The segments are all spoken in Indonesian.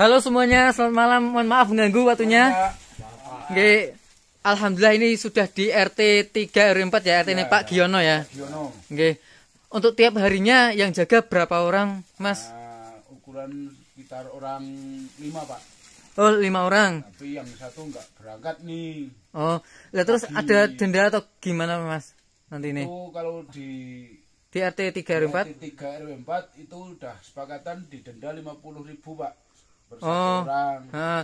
Halo semuanya, selamat malam. Mohon maaf mengganggu waktunya. Oke. Alhamdulillah ini sudah di RT 3 RW 4 ya, RT ya, ini iya, Pak ya. Giono ya. Giono. Untuk tiap harinya yang jaga berapa orang, Mas? Uh, ukuran sekitar orang 5, Pak. Oh, lima orang. Tapi yang satu nggak berangkat nih. Oh, lah terus Lagi. ada denda atau gimana Mas? Nanti ini. Oh, kalau di di RT 3 RW 4? RT 3 RW 4 itu udah sepakatan didenda 50 ribu Pak. Per oh. orang. Ha.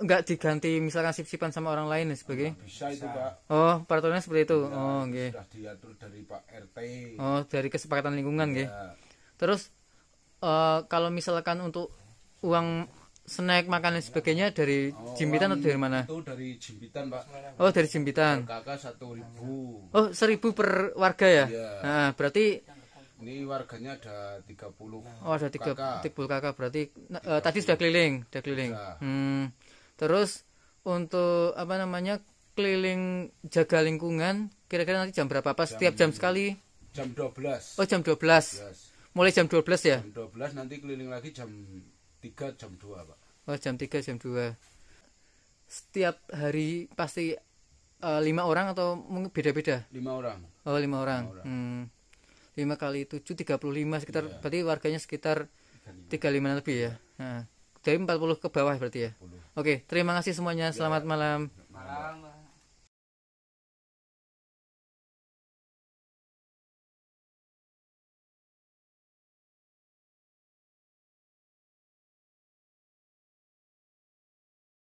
Enggak diganti misalkan sip-sipan sama orang lain ya sebagai nah, bisa itu Pak. Oh, peraturannya seperti itu. ya, Oh, nggih. Okay. Sudah diatur dari Pak RT. Oh, dari kesepakatan lingkungan nggih. Ya. Terus uh, kalau misalkan untuk uang snack makanan sebagainya dari oh, Jimbitan atau dari mana? Itu dari Jimbitan, Pak. Oh, dari Jimbitan. Kakak satu ribu. Oh, seribu per warga ya? Iya. Nah, berarti ini warganya ada tiga puluh. Oh, ada tiga puluh kakak berarti Uh, tadi sudah keliling, sudah keliling. Ya. Hmm. Terus untuk apa namanya? keliling jaga lingkungan kira-kira nanti jam berapa? pak? setiap jam sekali? Jam 12. Oh, jam dua belas. Mulai jam dua belas ya? Jam dua belas nanti keliling lagi jam tiga jam dua Pak oh jam tiga jam dua, setiap hari pasti eh, lima orang atau mungkin beda-beda lima orang oh lima orang, lima orang. Hmm. 5 kali puluh lima sekitar yeah. berarti warganya sekitar tiga lima lebih ya. Nah, dari empat puluh ke bawah berarti ya. Oke, terima kasih semuanya. Selamat yeah. malam.